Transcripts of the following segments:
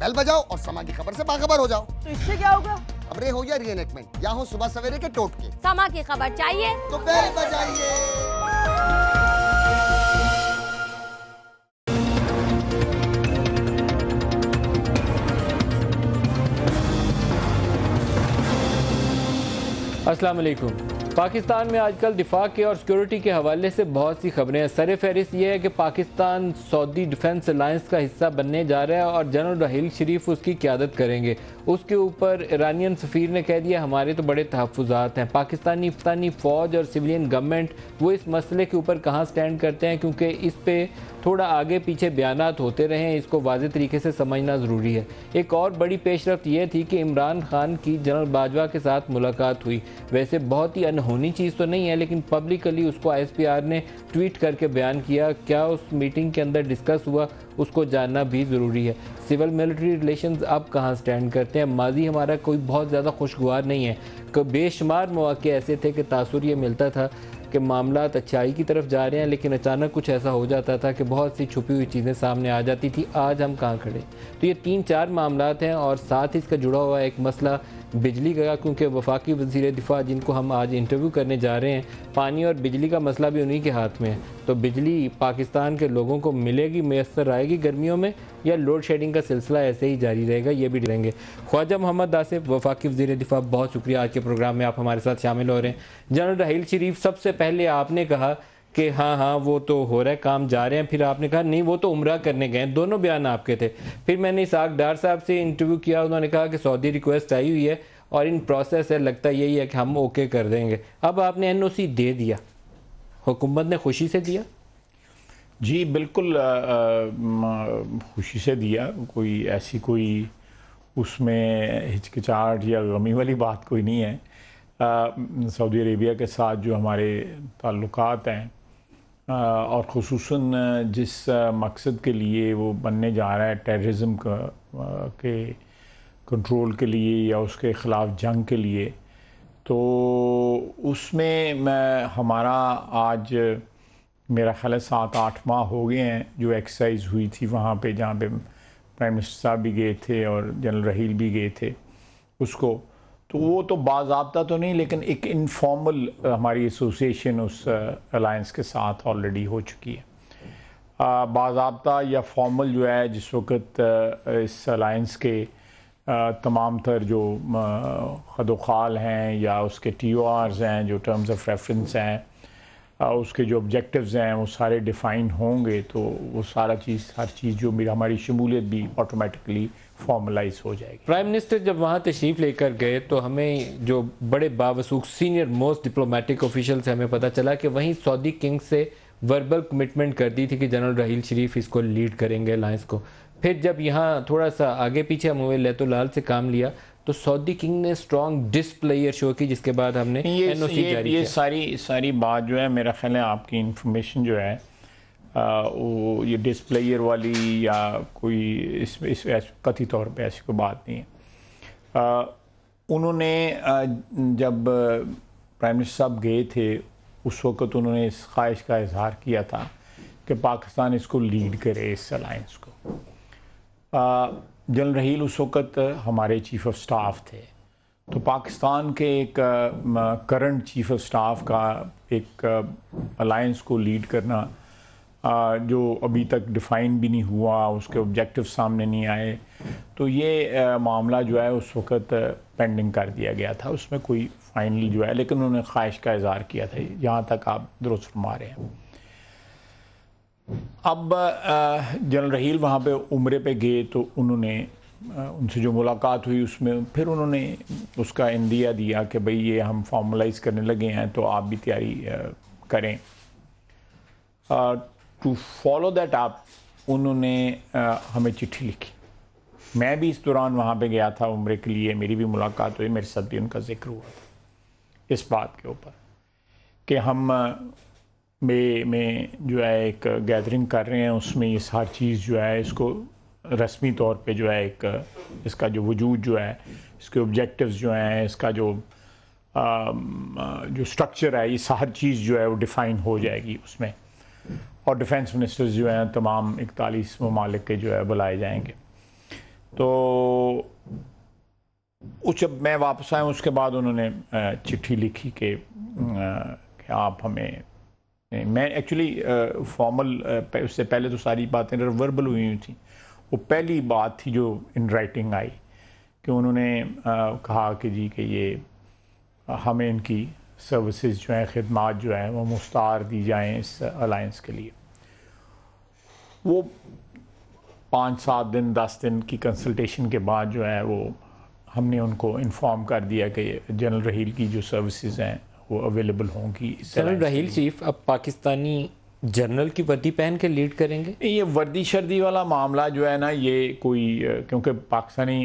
Bell बजाओ और समाज की खबर से बाखबर हो जाओ तो इससे क्या होगा खबरें हो या रीएनेक्टमेंट या हो सुबह सवेरे के टोटके समा की खबर चाहिए तो बेल बजाइए अस्सलाम पाकिस्तान में आजकल दिफा के और सिक्योरिटी के हवाले से बहुत सी खबरें हैं सर फहरिस्त ये है कि पाकिस्तान सऊदी डिफेंस अलायंस का हिस्सा बनने जा रहा है और जनरल राहिल शरीफ उसकी क्यादत करेंगे उसके ऊपर ईरानियन सफ़ीर ने कह दिया हमारे तो बड़े तहफ़ात हैं पाकिस्तानी अफतानी फ़ौज और सिविलियन गवर्नमेंट वो इस मसले के ऊपर कहाँ स्टैंड करते हैं क्योंकि इस पर थोड़ा आगे पीछे बयान होते रहे हैं इसको वाज तरीके से समझना ज़रूरी है एक और बड़ी पेशरफ यह थी कि इमरान खान की जनरल बाजवा के साथ मुलाकात हुई वैसे बहुत ही अनहोनी चीज़ तो नहीं है लेकिन पब्लिकली उसको आई ने ट्वीट करके बयान किया क्या उस मीटिंग के अंदर डिस्कस हुआ उसको जानना भी ज़रूरी है सिविल मिलिट्री रिलेशन अब कहाँ स्टैंड करते हैं माजी हमारा कोई बहुत ज़्यादा खुशगवार नहीं है बेशुमार मौक़े ऐसे थे कि तासर ये मिलता था कि मामला अच्छाई की तरफ जा रहे हैं लेकिन अचानक कुछ ऐसा हो जाता था कि बहुत सी छुपी हुई चीज़ें सामने आ जाती थी आज हम कहाँ खड़े तो ये तीन चार मामला हैं और साथ ही इसका जुड़ा हुआ एक मसला बिजली का क्योंकि वफाकी वजी दिफा जिनको हम आज इंटरव्यू करने जा रहे हैं पानी और बिजली का मसला भी उन्हीं के हाथ में है तो बिजली पाकिस्तान के लोगों को मिलेगी मैसर आएगी गर्मियों में या लोड शेडिंग का सिलसिला ऐसे ही जारी रहेगा ये भी रहेंगे ख्वाजा मोहम्मद आसिफ वफाकी वजी दिफा बहुत शुक्रिया आज के प्रोग्राम में आप हमारे साथ शामिल हो रहे हैं जनरल राहील शरीफ सबसे पहले आपने कहा कि हाँ हाँ वो तो हो रहा है काम जा रहे हैं फिर आपने कहा नहीं वो तो उम्र करने गए दोनों बयान आपके थे फिर मैंने इसाक डार साहब से इंटरव्यू किया उन्होंने कहा कि सऊदी रिक्वेस्ट आई हुई है और इन प्रोसेस है लगता यही है कि हम ओके कर देंगे अब आपने एन दे दिया हुकूमत ने खुशी से दिया जी बिल्कुल आ, आ, खुशी से दिया कोई ऐसी कोई उसमें हिचकिचाहट या गमी वाली बात कोई नहीं है सऊदी अरेबिया के साथ जो हमारे ताल्लुकात हैं और खसूस जिस मकसद के लिए वो बनने जा रहा है टेर्रज़म के कंट्रोल के लिए या उसके ख़िलाफ़ जंग के लिए तो उसमें मैं हमारा आज मेरा ख्याल सात आठ माह हो गए हैं जो एक्सरसाइज हुई थी वहाँ पे जहाँ पे प्राइम मिनिस्टर साहब भी गए थे और जनरल रहील भी गए थे उसको तो वो तो बाबा तो नहीं लेकिन एक इनफॉर्मल हमारी एसोसिएशन उस अलायंस के साथ ऑलरेडी हो चुकी है बाबा या फॉर्मल जो है जिस वक्त इस अलायंस के तमाम तर जो खदोखाल हैं या उसके टी ओ आर्स हैं जो टर्म्स ऑफ रेफरेंस हैं उसके जो ऑब्जेक्टिव्स हैं वो सारे डिफ़ाइन होंगे तो वो सारा चीज़ हर चीज़ जो मेरा हमारी शमूलियत भी ऑटोमेटिकली फॉर्मलाइज हो जाएगी प्राइम मिनिस्टर जब वहाँ तशरीफ लेकर गए तो हमें जो बड़े बावसूख सीनियर मोस्ट डिप्लोमेटिक ऑफिशियल से हमें पता चला कि वहीं सऊदी किंग से वर्बल कमिटमेंट कर दी थी कि जनरल राहील शरीफ इसको लीड करेंगे अलायंस को फिर जब यहाँ थोड़ा सा आगे पीछे हम हुए लाल से काम लिया तो सऊदी किंग ने स्ट्रॉन्ग डिस्प्लेयर शो की जिसके बाद हमने ये, ये, जारी ये सारी सारी बात जो है मेरा ख्याल है आपकी इन्फॉर्मेशन जो है वो ये डिस्प्लेयर वाली या कोई इस इस कथित तौर पे ऐसी कोई बात नहीं है उन्होंने जब प्राइम मिनिस्टर साहब गए थे उस वक़्त उन्होंने इस ख्वाहिश का इजहार किया था कि पाकिस्तान इसको लीड करे इस अलाइंस को जनरल रहील उस वक़्त हमारे चीफ़ ऑफ स्टाफ थे तो पाकिस्तान के एक करंट चीफ़ ऑफ स्टाफ का एक अलाइंस को लीड करना जो अभी तक डिफाइन भी नहीं हुआ उसके ऑब्जेक्टिव सामने नहीं आए तो ये मामला जो है उस वक़्त पेंडिंग कर दिया गया था उसमें कोई फाइनल जो है लेकिन उन्होंने ख्वाहिश का इजहार किया था यहाँ तक आप दुरुस्त फरमा रहे हैं अब जनरल रहील वहाँ पे उम्र पे गए तो उन्होंने उनसे जो मुलाकात हुई उसमें फिर उन्होंने उसका इंदिया दिया कि भाई ये हम फॉर्मलाइज करने लगे हैं तो आप भी तैयारी करें टू फॉलो दैट आप उन्होंने हमें चिट्ठी लिखी मैं भी इस दौरान वहाँ पे गया था उम्र के लिए मेरी भी मुलाकात हुई मेरे साथ भी उनका जिक्र हुआ था इस बात के ऊपर कि हम मे में जो है एक गैदरिंग कर रहे हैं उसमें ये हर चीज़ जो है इसको रस्मी तौर पे जो है एक इसका जो वजूद जो है इसके ऑब्जेक्टिव्स जो हैं इसका जो आ, जो स्ट्रक्चर है ये हर चीज़ जो है वो डिफ़ाइन हो जाएगी उसमें और डिफेंस मिनिस्टर्स जो हैं तमाम इकतालीस ममालिक के जो है बुलाए जाएंगे तो उस जब मैं वापस आया उसके बाद उन्होंने चिट्ठी लिखी कि आप हमें मैं एक्चुअली फॉर्मल उससे पहले तो सारी बातें वर्बल हुई हुई थी वो पहली बात थी जो इन राइटिंग आई कि उन्होंने आ, कहा कि जी कि ये हमें इनकी सर्विसेज जो हैं खदमात जो हैं वो मुस्तार दी जाएँ इस अलाइंस के लिए वो पाँच सात दिन दस दिन की कंसल्टेशन के बाद जो है वो हमने उनको इन्फॉर्म कर दिया कि जनरल रहील की जो सर्विसेज हैं वो अवेलेबल होंगी जनरल रहील चीफ अब पाकिस्तानी जनरल की वर्दी पहन के लीड करेंगे ये वर्दी शर्दी वाला मामला जो है ना ये कोई क्योंकि पाकिस्तानी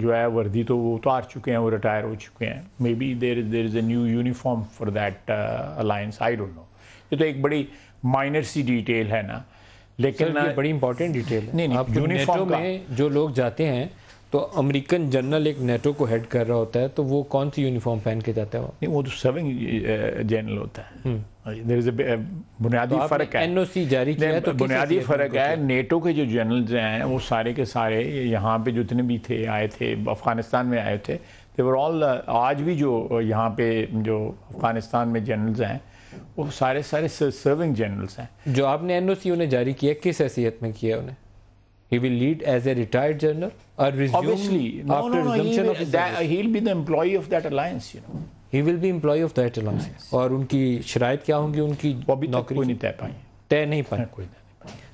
जो है वर्दी तो वो उतार तो चुके हैं वो रिटायर हो चुके हैं maybe there is there is a new uniform for that alliance I don't know ये तो एक बड़ी माइनर सी डिटेल है ना लेकिन ये बड़ी इंपॉर्टेंट डिटेल है नहीं, नहीं, यूनिफॉर्म में जो लोग जाते हैं तो अमेरिकन जनरल एक नेटो को हेड कर रहा होता है तो वो कौन सी यूनिफॉर्म पहन के जाता है नहीं वो तो सर्विंग जनरल होता है हम्म। uh, बुनियादी तो फर्क है एनओसी जारी किया तो बुनियादी फर्क है नेटो के जो जनरल हैं वो सारे के सारे यहाँ पे जितने भी थे आए थे अफगानिस्तान में आए थे देवर ऑल uh, आज भी जो uh, यहाँ पे जो अफगानिस्तान में जनरल्स हैं वो सारे सारे सर्विंग जनरल्स हैं जो आपने एनओसी उन्हें जारी किया किस हैसियत में किया उन्हें he will lead as a retired general or resume Obviously, no, after no, no, resumption he will, of his that, service. He'll be the employee of that alliance, you know. He will be employee of that alliance. Nice. और उनकी शरायत क्या होंगी उनकी अभी तक कोई नहीं तय पाई तय नहीं पाई कोई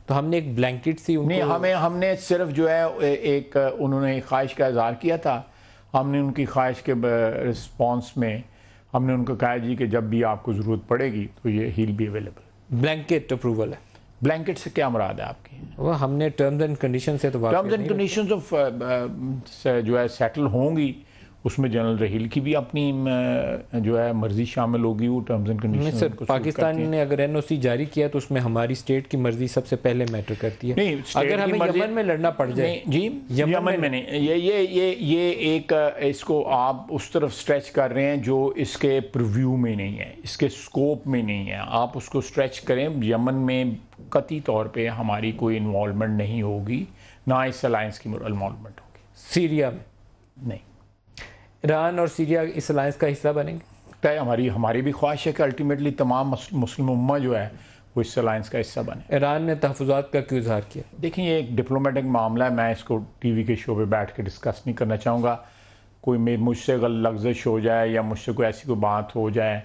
तो हमने एक ब्लैंकेट सी उनको नहीं हमें हमने सिर्फ जो है एक उन्होंने एक ख्वाहिश का इजहार किया था हमने उनकी ख्वाहिश के रिस्पॉन्स में हमने उनको कहा जी कि जब भी आपको ज़रूरत पड़ेगी तो ये हील भी अवेलेबल ब्लैंकेट अप्रूवल है ब्लैंकेट से क्या मुराद है आपकी वह हमने टर्म्स एंड कंडीशन से तो टर्म्स एंड कंडीशन ऑफ जो है सेटल होंगी उसमें जनरल रहील की भी अपनी uh, जो है मर्जी शामिल होगी वो terms and condition sir Pakistan ने अगर एनओसी जारी किया तो उसमें हमारी स्टेट की मर्जी सबसे पहले मैटर करती है नहीं अगर हमें यमन में लड़ना पड़ जाए जी यमन, यमन में नहीं ये ये ये ये एक uh, इसको आप उस तरफ स्ट्रेच कर रहे हैं जो इसके प्रव्यू में नहीं है इसके स्कोप में नहीं है आप उसको स्ट्रेच करें यमन में कती तौर पे हमारी कोई इन्वॉलमेंट नहीं होगी ना इस अलायंस की इन्वॉलमेंट होगी सीरिया में नहीं ईरान और सीरिया इस अलायंस का हिस्सा बनेंगे तय हमारी हमारी भी ख्वाहिश है कि अल्टीमेटली तमाम मुस्लिम उम्मा जो है वो इस अलायंस का हिस्सा बने ईरान ने तहफात का क्यों इजहार किया देखिए ये एक डिप्लोमेटिक मामला है मैं इसको टी वी के शो पर बैठ के डिस्कस नहीं करना चाहूँगा कोई मुझसे गलत लफ्जिश हो जाए या मुझसे कोई ऐसी कोई बात हो जाए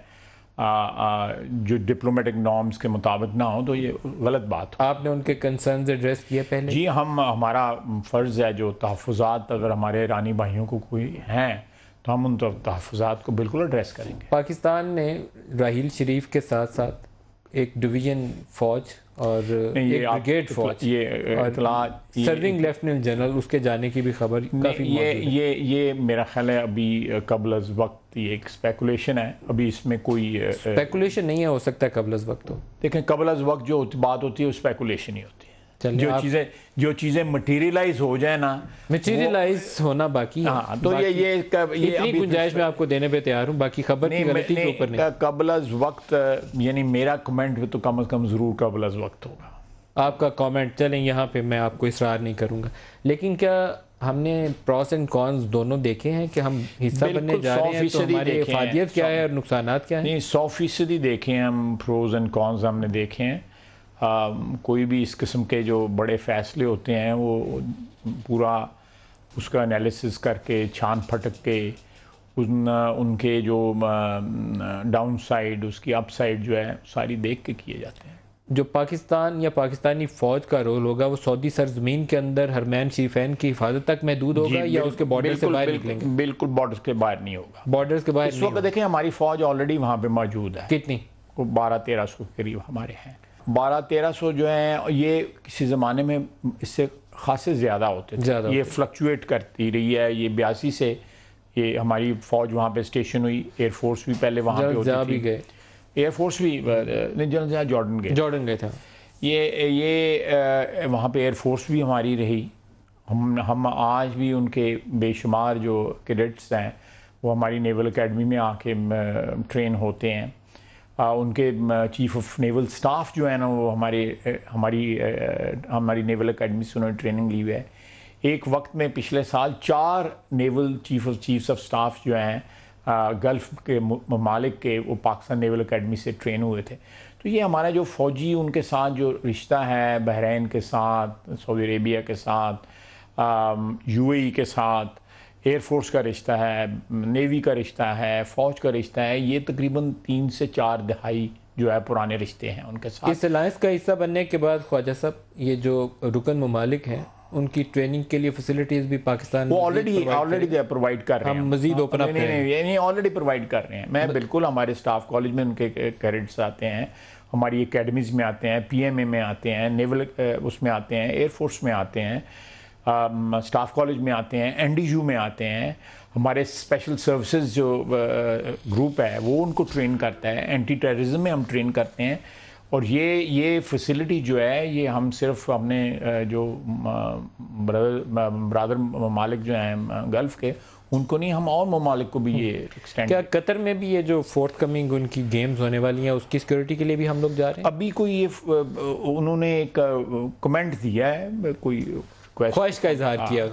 आ, आ, जो डिप्लोमेटिक नॉर्म्स के मुताबिक ना हो तो ये गलत बात हो आपने उनके कंसर्न एड्रेस किए पहले जी हम हमारा फ़र्ज़ है जो तहफ़ात अगर हमारे ईरानी भाइयों को कोई हैं तो हम उन तहफ़ात को बिल्कुल एड्रेस करेंगे पाकिस्तान ने राहील शरीफ के साथ साथ एक डिवीजन फौज और एक ब्रिगेड फौज ये सर्विंग लेफ्टिनेंट जनरल उसके जाने की भी खबर काफी ये ये ये मेरा ख्याल है अभी कबल वक्त ये एक स्पेकुलेशन है अभी इसमें कोई स्पेकुलेशन नहीं है हो सकता है कबल वक्त हो देखें कबल वक्त जो बात होती है वो स्पेकुलेशन ही होती है जो चीजें जो चीजें मटेरियलाइज हो जाए ना मटेरियलाइज होना बाकी हाँ तो बाकी, ये ये, ये गुंजाइश में आपको देने पे तैयार हूँ बाकी खबर की गलती वक्त यानी मेरा कमेंट तो कम अज कम जरूर अज वक्त होगा आपका कमेंट चलें यहाँ पे मैं आपको इसरार नहीं करूँगा लेकिन क्या हमने प्रॉस एंड कॉन्स दोनों देखे हैं कि हम हिस्सा बनने जा रहे हैं तो हमारे इफादियत क्या है और नुकसान क्या है नहीं सौ फीसदी देखे हैं हम प्रोज एंड कॉन्स हमने देखे हैं कोई भी इस किस्म के जो बड़े फैसले होते हैं वो पूरा उसका एनालिसिस करके छान फटक के उन उनके जो डाउन साइड उसकी अप साइड जो है सारी देख के किए जाते हैं जो पाकिस्तान या पाकिस्तानी फ़ौज का रोल होगा वो सऊदी सरजमीन के अंदर हरमैन शीफैन की हिफाजत तक महदूद होगा या उसके बॉर्डर से बाहर निकलेंगे बिल्कुल बॉर्डर के बाहर नहीं होगा बॉर्डर के बाहर इस वक्त देखें हमारी फ़ौज ऑलरेडी वहाँ पे मौजूद है कितनी बारह तेरह सौ के करीब हमारे हैं बारह तेरह सौ जो है ये किसी ज़माने में इससे खासे ज़्यादा होते थे ज्यादा ये फ्लक्चुएट करती रही है ये बयासी से ये हमारी फ़ौज वहाँ पे स्टेशन हुई एयरफोर्स भी पहले वहाँ पे होती भी गए एयरफोर्स भी नहीं जॉर्डन गए जॉर्डन गए थे ये ये वहाँ पे एयरफोर्स भी हमारी रही हम हम आज भी उनके बेशुमार जो कैडेट्स हैं वो हमारी नेवल अकेडमी में आके ट्रेन होते हैं उनके चीफ ऑफ नेवल स्टाफ जो है ना वो हमारे हमारी हमारी नेवल अकेडमी से उन्होंने ट्रेनिंग ली हुई है एक वक्त में पिछले साल चार naval chief of chiefs of staff जो हैं गल्फ़ के ममालिक के वो पाकिस्तान नेवल अकेडमी से ट्रेन हुए थे तो ये हमारा जो फ़ौजी उनके साथ जो रिश्ता है बहरीन के साथ सऊदी अरेबिया के साथ यूएई e के साथ एयरफोर्स का रिश्ता है नेवी का रिश्ता है फौज का रिश्ता है ये तकरीबन तीन से चार दहाई जो है पुराने रिश्ते हैं उनके साथ इस अलायंस का हिस्सा बनने के बाद ख्वाजा साहब ये जो रुकन ममालिक हैं उनकी ट्रेनिंग के लिए फैसिलिटीज भी पाकिस्तान वो ऑलरेडी ऑलरेडी प्रोवाइड कर रहे हैं हम मजीद ओपन अप नहीं नहीं ऑलरेडी प्रोवाइड कर रहे हैं मैं बिल्कुल हमारे स्टाफ कॉलेज में उनके कैडेट्स आते हैं हमारी एकेडमीज़ में आते हैं पीएमए में आते हैं नेवल उसमें आते हैं एयरफोर्स में आते हैं स्टाफ um, कॉलेज में आते हैं एनडीयू में आते हैं हमारे स्पेशल सर्विसेज जो ग्रुप uh, है वो उनको ट्रेन करता है एंटी टेररिज्म में हम ट्रेन करते हैं और ये ये फैसिलिटी जो है ये हम सिर्फ हमने uh, जो ब्रदर uh, ब्रदर ममालिक जो हैं गल्फ़ के उनको नहीं हम और ममालिक को भी ये एक्सटेंड हम्म। क्या कतर में भी ये जो फोर्थ कमिंग उनकी गेम्स होने वाली हैं उसकी सिक्योरिटी के लिए भी हम लोग जा रहे हैं अभी कोई ये उन्होंने एक कमेंट दिया है कोई ख्वाहिश का इजहार हाँ, किया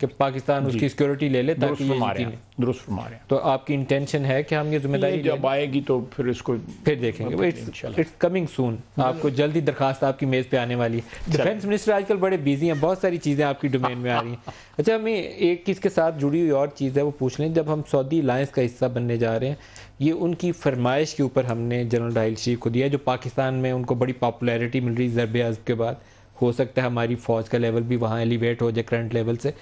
कि पाकिस्तान उसकी सिक्योरिटी ले ले ताकि ये दुरुस्त फरमा रहे हैं तो आपकी इंटेंशन है कि हम ये जिम्मेदारी जब आएगी तो फिर इसको फिर देखेंगे इट्स कमिंग सून आपको जल्दी दरखास्त आपकी मेज़ पे आने वाली है डिफेंस मिनिस्टर आजकल बड़े बिजी हैं बहुत सारी चीज़ें आपकी डोमेन में आ रही हैं अच्छा हमें एक चीज़ के साथ जुड़ी हुई और चीज़ है वो पूछ लें जब हम सऊदी अलायंस का हिस्सा बनने जा रहे हैं ये उनकी फरमाइश के ऊपर हमने जनरल डाहिल शीख को दिया जो पाकिस्तान में उनको बड़ी पॉपुलैरिटी मिल रही ज़रब के बाद हो सकता है हमारी फ़ौज का लेवल भी वहाँ एलिवेट हो जाए करंट लेवल से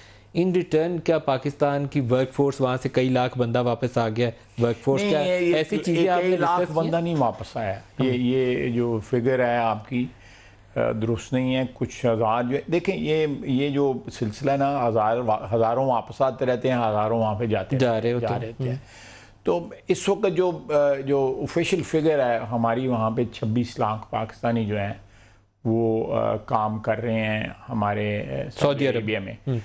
इन रिटर्न क्या पाकिस्तान की वर्कफोर्स फोर्स वहाँ से कई लाख बंदा वापस आ गया वर्क फोर्स क्या ऐसी चीज़ें आपने लाख बंदा नहीं वापस आया हाँ। ये ये जो फिगर है आपकी दुरुस्त नहीं है कुछ हज़ार जो देखें ये ये जो सिलसिला ना हज़ार हज़ारों वापस आते रहते हैं हज़ारों वहाँ पे जाते जा रहे होते जा रहते हैं हम्म। तो इस वक्त जो जो ऑफिशियल फिगर है हमारी वहाँ पे 26 लाख पाकिस्तानी जो हैं वो आ, काम कर रहे हैं हमारे सऊदी अरेबिया में हम्म।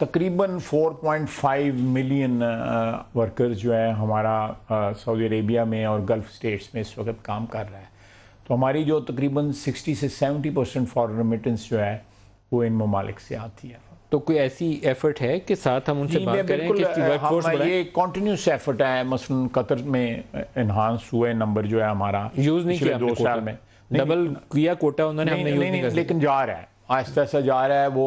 तकरीबन 4.5 मिलियन वर्कर्स जो है हमारा सऊदी अरेबिया में और गल्फ़ स्टेट्स में इस वक्त काम कर रहा है तो हमारी जो तकरीबन 60 से 70 परसेंट फॉरन रिमिटेंस जो है वो इन ममालिक से आती है तो कोई ऐसी एफर्ट है कि साथ हम उनसे बात करें कि इसकी वर्कफोर्स हाँ ये कॉन्टीन्यूस एफर्ट है मसलन कतर में इन्हांस हुए नंबर जो है हमारा यूज़ नहीं किया दो साल में डबल किया कोटा उन्होंने हमने यूज नहीं, नहीं, लेकिन जा रहा है आहिस्ता आहिस्ता जा रहा है वो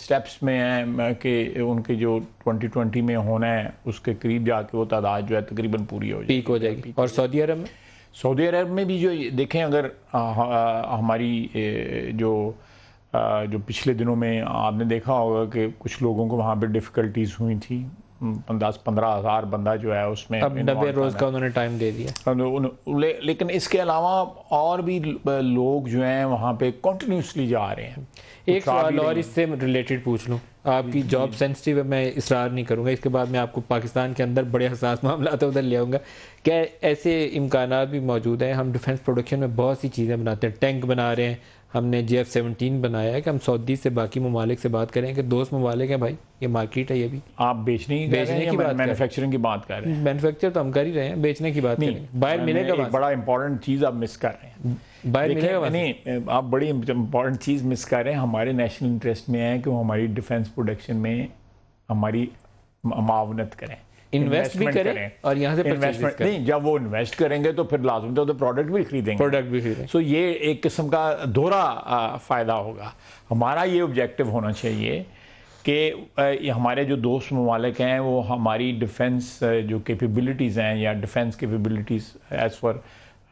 स्टेप्स में है कि उनके जो 2020 में होना है उसके करीब जाके वो तादाद जो है तकरीबन पूरी हो जाएगी पीक हो जाएगी और सऊदी अरब में सऊदी अरब में भी जो देखें अगर हमारी जो जो पिछले दिनों में आपने देखा होगा कि कुछ लोगों को वहाँ पर डिफ़िकल्टीज़ हुई थी दस पंद्रह हज़ार बंदा जो है उसमें नब्बे रोज़ का उन्होंने टाइम दे दिया ले, लेकिन इसके अलावा और भी लोग जो हैं वहाँ पे कंटिन्यूसली जा रहे हैं एक सवाल और इससे रिलेटेड पूछ लूँ आपकी जॉब सेंसिटिव है मैं इसरार नहीं करूँगा इसके बाद मैं आपको पाकिस्तान के अंदर बड़े हसास मामला तो उधर ले आऊँगा क्या ऐसे इम्कान भी मौजूद हैं हम डिफेंस प्रोडक्शन में बहुत सी चीज़ें बनाते हैं टैंक बना रहे हैं हमने जे एफ सेवनटीन बनाया है कि हम सऊदी से बाकी ममालिक से बात करें कि दोस्त ममालिक है भाई ये मार्केट है ये भी आप बेचने की बेचने की बात मैनुफेक्चरिंग की बात कर रहे हैं मैनुफेक्चर तो हम कर ही रहे हैं बेचने की बात नहीं बाहर मिलेगा बड़ा इंपॉर्टेंट चीज़ आप मिस कर रहे हैं बाहर मिलेगा नहीं आप बड़ी इंपॉर्टेंट चीज़ मिस कर रहे हैं हमारे नेशनल इंटरेस्ट में है कि वो हमारी डिफेंस प्रोडक्शन में हमारी मावनत करें इन्वेस्ट भी करें, करें और यहाँ से इन्वेस्टमेंट नहीं जब वो इन्वेस्ट करेंगे तो फिर लाजम तो, तो प्रोडक्ट भी खरीदेंगे प्रोडक्ट भी खरीदेंगे सो so ये एक किस्म का दोहरा फ़ायदा होगा हमारा ये ऑब्जेक्टिव होना चाहिए कि हमारे जो दोस्त ममालिक हैं वो हमारी डिफेंस जो कैपेबिलिटीज़ हैं या defence capabilities as far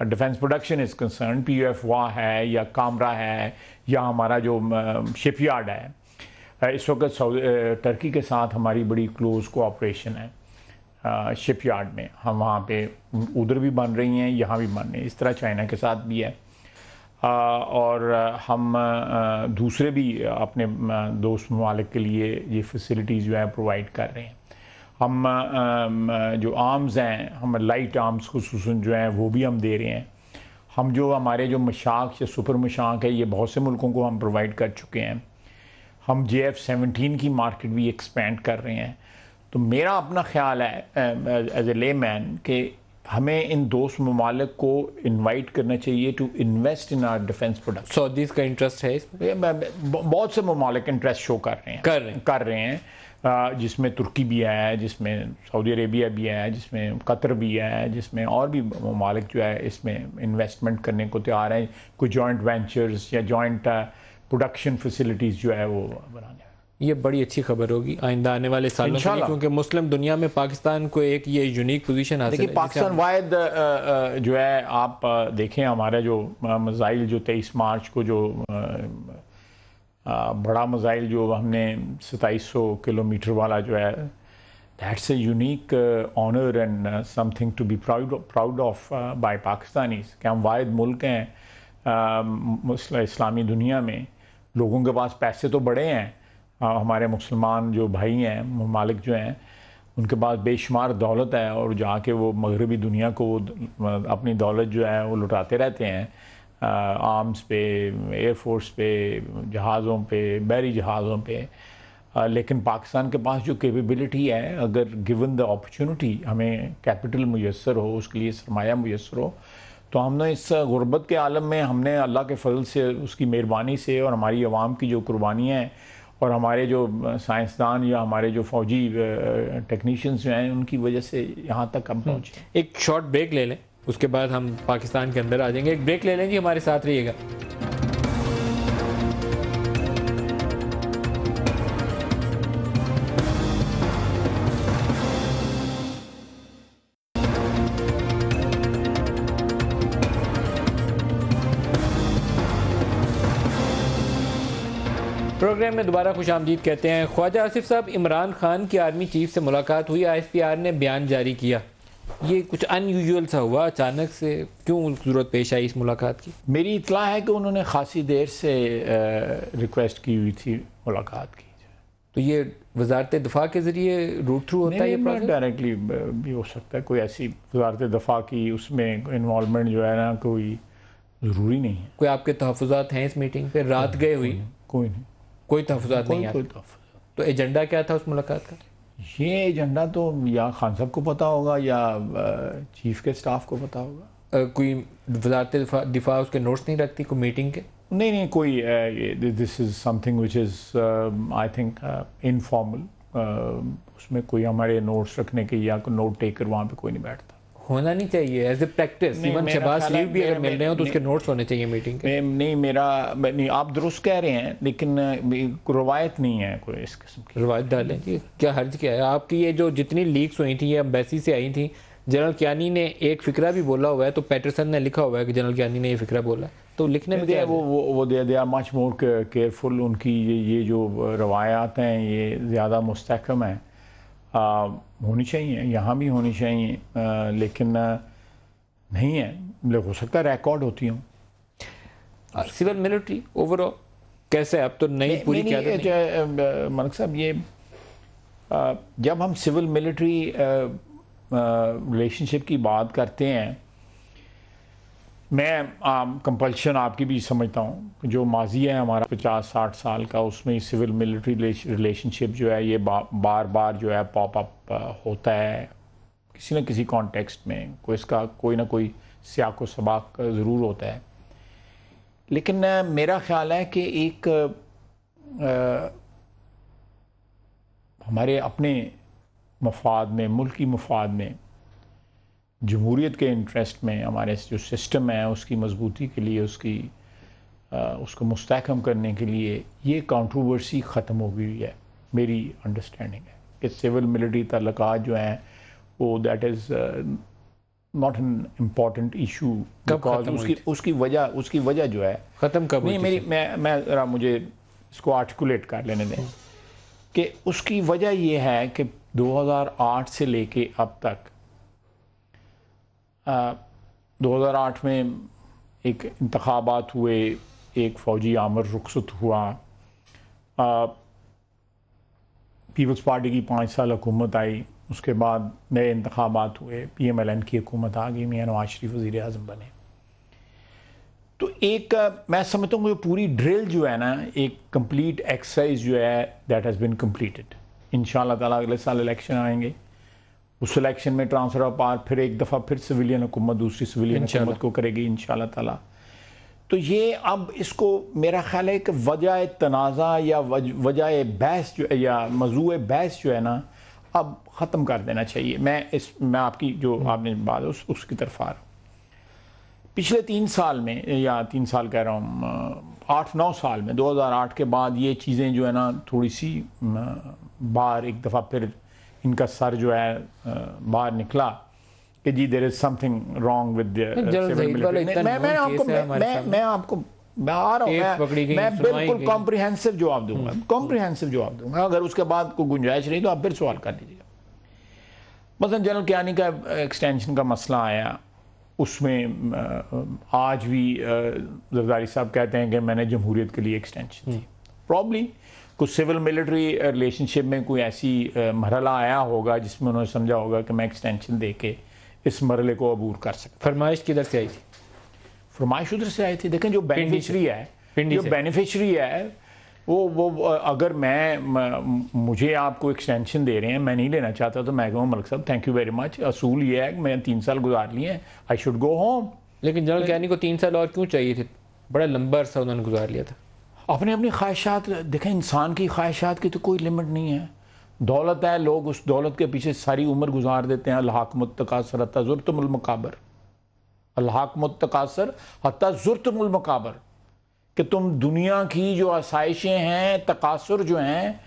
defence production is concern P U F वाह है या कामरा है या हमारा जो शिप यार्ड है इस वक्त टर्की के साथ हमारी बड़ी क्लोज़ कोऑपरेशन है शिपयार्ड में हम वहाँ पे उधर भी बन रही हैं यहाँ भी बन रहे हैं इस तरह चाइना के साथ भी है और हम दूसरे भी अपने दोस्त ममालिक के लिए ये फैसिलिटीज़ जो है प्रोवाइड कर रहे हैं हम जो आर्म्स हैं हम लाइट आर्म्स खसूस जो हैं वो भी हम दे रहे हैं हम जो हमारे जो मशाक या सुपर मशाक है ये बहुत से मुल्कों को हम प्रोवाइड कर चुके हैं हम जे एफ़ सेवनटीन की मार्केट भी एक्सपेंड कर रहे हैं तो मेरा अपना ख्याल है एज ए ले मैन कि हमें इन दोस्त ममालिक को इनवाइट करना चाहिए to invest in our defence product Saudis का इंटरेस्ट है बहुत से ममालिक इंटरेस्ट शो कर रहे हैं कर रहे हैं कर रहे हैं जिसमें तुर्की भी है जिसमें सऊदी अरेबिया भी है जिसमें कतर भी है जिसमें और भी ममालिक जो है इसमें इन्वेस्टमेंट करने को तैयार हैं कोई जॉइंट वेंचर्स या जॉइंट प्रोडक्शन फैसिलिटीज़ जो है वो बनाने ये बड़ी अच्छी खबर होगी आइंदा आने वाले सालों में क्योंकि मुस्लिम दुनिया में पाकिस्तान को एक ये यूनिक पोजीशन हासिल है पाकिस्तान वायद जो है आप देखें हमारा जो मिज़ाइल जो तेईस मार्च को जो बड़ा मिज़ाइल जो हमने सताईस सौ किलोमीटर वाला जो है that's a unique honour and something to be proud proud of by Pakistani कि हम वायद मुल्क हैं इस्लामी दुनिया में लोगों के पास पैसे तो बड़े हैं हमारे मुसलमान जो भाई हैं ममालिक जो हैं उनके पास बेशुमार दौलत है और जाके वो मगरबी दुनिया को अपनी दौलत जो है वो लुटाते रहते हैं आर्म्स पे एयरफोर्स पे जहाज़ों पे बैरी जहाज़ों पे लेकिन पाकिस्तान के पास जो कैपेबिलिटी है अगर गिवन द अपॉर्चुनिटी हमें कैपिटल मैसर हो उसके लिए सरमाया मैसर हो तो हमने इस गुरबत के आलम में हमने अल्लाह के फजल से उसकी मेहरबानी से और हमारी आवाम की जो कुर्बानियाँ हैं और हमारे जो साइंसदान या हमारे जो फौजी टेक्नीशियंस जो हैं उनकी वजह से यहाँ तक हम हम्म। पहुँचे एक शॉर्ट ब्रेक ले लें उसके बाद हम पाकिस्तान के अंदर आ जाएंगे एक ब्रेक ले लेंगे हमारे साथ रहिएगा प्रोग्राम में दोबारा खुश आमदीद कहते हैं ख्वाजा आसिफ साहब इमरान खान की आर्मी चीफ से मुलाकात हुई आई एस पी आर ने बयान जारी किया ये कुछ अनयूजल सा हुआ अचानक से क्यों ज़रूरत पेश आई इस मुलाकात की मेरी इतला है कि उन्होंने खासी देर से रिक्वेस्ट की हुई थी मुलाकात की तो ये वजारत दफा के ज़रिए रूट थ्रू होता है ये डायरेक्टली भी हो सकता है कोई ऐसी वजारत दफा की उसमें इन्वॉलमेंट जो है ना कोई ज़रूरी नहीं है कोई आपके तहफ़ात हैं इस मीटिंग पर रात गए हुई कोई नहीं कोई तहफात नहीं कोई तो एजेंडा क्या था उस मुलाकात का ये एजेंडा तो या खान साहब को पता होगा या चीफ के स्टाफ को पता होगा कोई वजारत दिफा, दिफा उसके नोट्स नहीं रखती कोई मीटिंग के नहीं नहीं कोई this is something which is I think informal उसमें कोई हमारे नोट्स रखने के या नोट टेकर वहाँ पे कोई नहीं बैठता होना नहीं चाहिए as a practice even Shahbaz Sharif भी अगर मिल रहे हो तो उसके नोट्स होने चाहिए मीटिंग के नहीं मेरा नहीं आप दुरुस्त कह रहे हैं लेकिन रवायत नहीं है कोई इस किस्म की रवायत डालें जी क्या हर्ज क्या है आपकी ये जो जितनी लीक्स हुई थी बेसी से आई थी जनरल कियानी ने एक फिक्रा भी बोला हुआ है तो पैटरसन ने लिखा हुआ है कि जनरल कियानी ने ये फिक्रा बोला है तो लिखने में वो वो वो they they are much more careful उनकी ये ये जो रवायात हैं ये ज़्यादा मुस्तकम हैं होनी चाहिए यहाँ भी होनी चाहिए आ, लेकिन नहीं है मतलब हो सकता है रिकॉर्ड होती हूँ सिविल मिलिट्री ओवरऑल कैसे अब तो नहीं पूरी क्या मलिक साहब ये आ, जब हम सिविल मिलिट्री रिलेशनशिप की बात करते हैं मैं कंपल्शन um, आपकी भी समझता हूँ जो माजी है हमारा पचास साठ साल का उसमें सिविल मिलिट्री रिलेशनशिप जो है ये बा, बार बार जो है पॉप अप uh, होता है किसी न किसी कॉन्टेक्स्ट में कोई इसका कोई ना कोई व सबाक ज़रूर होता है लेकिन uh, मेरा ख्याल है कि एक आ, uh, हमारे अपने मफाद में मुल्की मफाद में जमहूरीत के इंटरेस्ट में हमारे जो सिस्टम है उसकी मजबूती के लिए उसकी उसको मुस्तकम करने के लिए ये कंट्रोवर्सी ख़त्म हो गई है मेरी अंडरस्टैंडिंग है कि सिविल मिलिट्री तल्ल जो हैं वो that is not an important issue because उसकी उसकी वजह उसकी वजह जो है ख़त्म कर नहीं मेरी मैं मैं ज़रा मुझे इसको आर्टिकुलेट कर लेने दें कि उसकी वजह यह है कि 2008 से लेके अब तक दो हज़ार आठ में एक इंतबात हुए एक फ़ौजी आमर रुखसत हुआ पीपल्स पार्टी की पाँच साल हुकूमत आई उसके बाद नए इंतबात हुए पी एम एल एन की हुकूमत आ गई मियाँ नवाज शरीफ वज़ी अजम बने तो एक मैं समझता हूँ पूरी ड्रिल जो है ना एक कम्प्लीट एक्सरसाइज जो है that has been completed in ताला अगले साल इलेक्शन आएंगे उस सिलेक्शन में ट्रांसफर ऑफ पावर फिर एक दफ़ा फिर सिविलियन हुकूमत दूसरी सिविलियन हुकूमत को करेगी इन ताला तो ये अब इसको मेरा ख्याल है कि वजह तनाज़ा या वजह बहस जो या मजू बहस जो है ना अब ख़त्म कर देना चाहिए मैं इस मैं आपकी जो हम्म। आपने बात उस उसकी तरफ आ रहा हूँ पिछले तीन साल में या तीन साल कह रहा हूँ आठ नौ साल में 2008 के बाद ये चीज़ें जो है ना थोड़ी सी बार एक दफ़ा फिर इनका सर जो है बाहर निकला कि जी there is something wrong with मैं आपको मैं आपको मैं आ रहा हूँ मैं मैं बिल्कुल कॉम्प्रिहेंसिव जवाब दूंगा कॉम्प्रिहेंसिव हम्म, हम्म। जवाब दूंगा अगर उसके बाद कोई गुंजाइश नहीं तो आप फिर सवाल कर लीजिएगा मसलन जनरल कियानी का एक्सटेंशन का मसला आया उसमें आज भी जरदारी साहब कहते हैं कि मैंने जमहूरियत के लिए एक्सटेंशन दी प्रॉब्ली कुछ सिविल मिलिट्री रिलेशनशिप में कोई ऐसी मरहला आया होगा जिसमें उन्होंने समझा होगा कि मैं एक्सटेंशन दे के इस मरले को अबूर कर सकता फरमाइश किधर से आई थी फरमाइश उधर से आई थी देखें जो बेनिफिशरी है जो बेनिफिशरी है वो वो अगर मैं म, मुझे आपको एक्सटेंशन दे रहे हैं मैं नहीं लेना चाहता तो मैं कहूँ मलिक साहब थैंक यू वेरी मच असूल ये है कि मैं तीन साल गुजार लिए हैं आई शुड गो होम लेकिन जनरल कैनी को तीन साल और क्यों चाहिए थे बड़ा लंबा अरसा उन्होंने गुजार लिया था अपने अपनी ख्वाहिशात देखें इंसान की ख्वाहिशात की तो कोई लिमिट नहीं है दौलत है लोग उस दौलत के पीछे सारी उम्र गुजार देते हैं अल्लाकमतकासर हतुरतमकाबर अल्लाकमतकासर हतुरतमकाबर कि तुम दुनिया की जो आसाइशें हैं तकासर जो हैं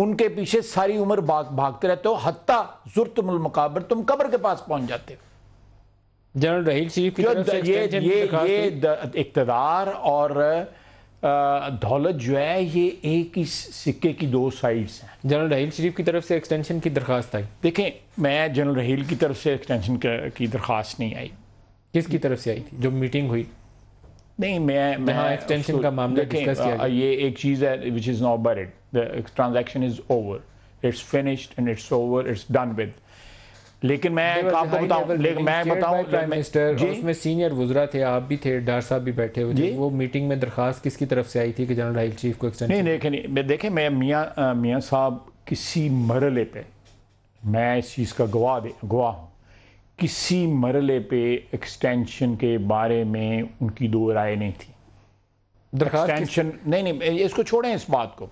उनके पीछे सारी उम्र भाग भागते रहते हो हत्ता जुर्तमकाबर तुम कब्र के पास पहुंच जाते हो जनरल रहील चीफ ये, ये, ये इकतदार और दौलत जो है ये एक ही सिक्के की दो साइड्स हैं जनरल रहील शरीफ की तरफ से एक्सटेंशन की दरख्वास्त आई देखें मैं जनरल रहील की तरफ से एक्सटेंशन की दरख्वास्त नहीं आई किसकी तरफ से आई थी जो मीटिंग हुई नहीं मैं मैं एक्सटेंशन का मामला देखें किया ये एक चीज़ है which is not buried the transaction is over it's finished and it's over it's done with लेकिन मैं आपको तो बताऊं लेकिन मैं बताऊं प्राइम मिनिस्टर उसमें सीनियर वजरा थे आप भी थे डार साहब भी बैठे हुए थे वो मीटिंग में दरखास्त किसकी तरफ से आई थी कि जनरल राइल चीफ को एक्सटेंड नहीं देखे नहीं मैं देखे मैं मियाँ मियाँ साहब किसी मरले पे मैं इस चीज़ का गवाह दे गवाह हूँ किसी मरले पे एक्सटेंशन के बारे में उनकी दो राय नहीं थी एक्सटेंशन नहीं नहीं इसको छोड़ें इस बात को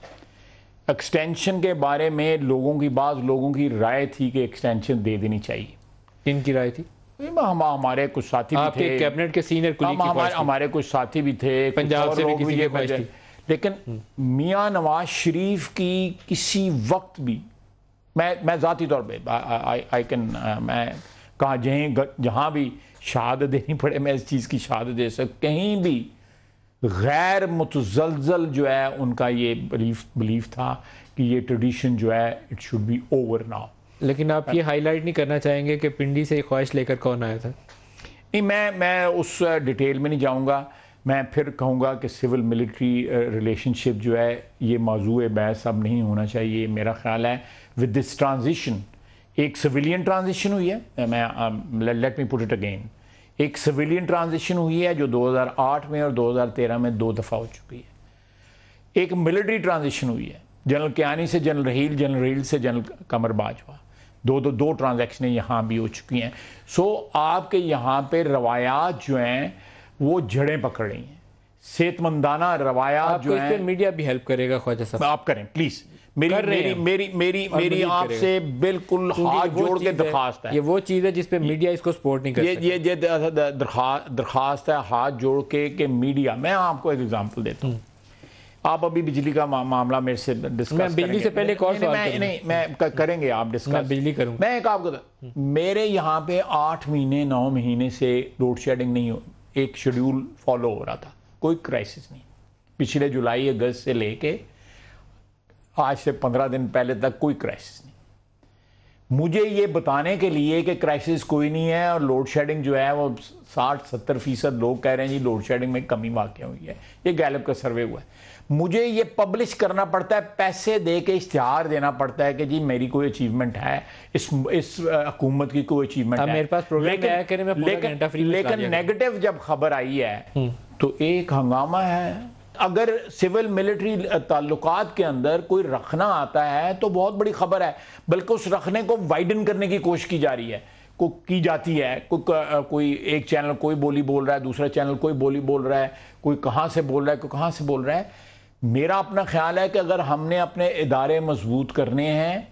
एक्सटेंशन के बारे में लोगों की बाज लोगों की राय थी कि एक्सटेंशन दे देनी चाहिए इनकी राय थी हम हमारे कुछ साथी भी थे कैबिनेट के सीनियर हम हमारे हमारे कुछ साथी भी थे पंजाब से भी किसी भी थे। लेकिन हम्म। मियां नवाज शरीफ की किसी वक्त भी मैं मैं ज़ाती तौर पे आई कैन uh, मैं कहा जहां जहाँ भी शहादत देनी पड़े मैं इस चीज़ की शहादत दे सकता कहीं भी गैर मुतजलजल जो है उनका ये बिलीफ बिलीफ था कि ये ट्रेडिशन जो है it should be over now लेकिन आप ये हाईलाइट नहीं करना चाहेंगे कि पिंडी से ख्वाहिश लेकर कौन आया था नहीं मैं मैं उस डिटेल uh, में नहीं जाऊँगा मैं फिर कहूँगा कि सिविल मिलिट्री रिलेशनशिप जो है ये मौजू बहस अब नहीं होना चाहिए मेरा ख्याल है विद दिस ट्रांजिशन एक सिविलियन ट्रांजिशन हुई है मैं let me put it again एक सिविलियन ट्रांजिशन हुई है जो 2008 में और 2013 में दो दफ़ा हो चुकी है एक मिलिट्री ट्रांजिशन हुई है जनरल कियानी से जनरल रहील जनरल रहील से जनरल कमर बाजवा दो दो दो ट्रांजैक्शनें यहाँ भी हो चुकी हैं सो आपके यहाँ पे रवायात जो हैं वो जड़ें पकड़ रही हैं सेहतमंदाना रवायात जो है मीडिया भी हेल्प करेगा ख्वाजा साहब आप करें प्लीज़ मेरी मेरी मेरी मेरी मेरी आपसे बिल्कुल हाथ जोड़ के दरखास्त है ये वो चीज़ है जिसपे मीडिया इसको सपोर्ट नहीं कर ये ये ये दरखास्त है हाथ जोड़ के कि मीडिया मैं आपको एक एग्जांपल देता हूँ हम्म। आप अभी बिजली का मा, मामला मेरे से डिस्कस मैं बिजली से पहले कौन मैं नहीं मैं करेंगे आप डिस्कस मैं बिजली करूं मैं एक आपको हम्म। मेरे यहाँ पे आठ महीने नौ महीने से लोड शेडिंग नहीं हो एक शेड्यूल फॉलो हो रहा था कोई क्राइसिस नहीं पिछले जुलाई अगस्त से लेके आज से पंद्रह दिन पहले तक कोई क्राइसिस नहीं मुझे ये बताने के लिए कि क्राइसिस कोई नहीं है और लोड शेडिंग जो है वो साठ सत्तर फीसद लोग कह रहे हैं जी लोड शेडिंग में कमी वाक़ हुई है ये गैलप का सर्वे हुआ है मुझे ये पब्लिश करना पड़ता है पैसे दे के इश्तहार देना पड़ता है कि जी मेरी कोई अचीवमेंट है इस इस हुकूमत की कोई अचीवमेंट है मेरे पास लेकिन लेकिन नेगेटिव जब खबर आई है हम्म। तो एक हंगामा है अगर सिविल मिलिट्री ताल्लुक के अंदर कोई रखना आता है तो बहुत बड़ी खबर है बल्कि उस रखने को वाइडन करने की कोशिश की जा रही है को की जाती है को, को, कोई एक चैनल कोई बोली बोल रहा है दूसरा चैनल कोई बोली बोल रहा है कोई कहाँ से बोल रहा है कोई कहाँ से बोल रहा है मेरा अपना ख्याल है कि अगर हमने अपने इदारे मजबूत करने हैं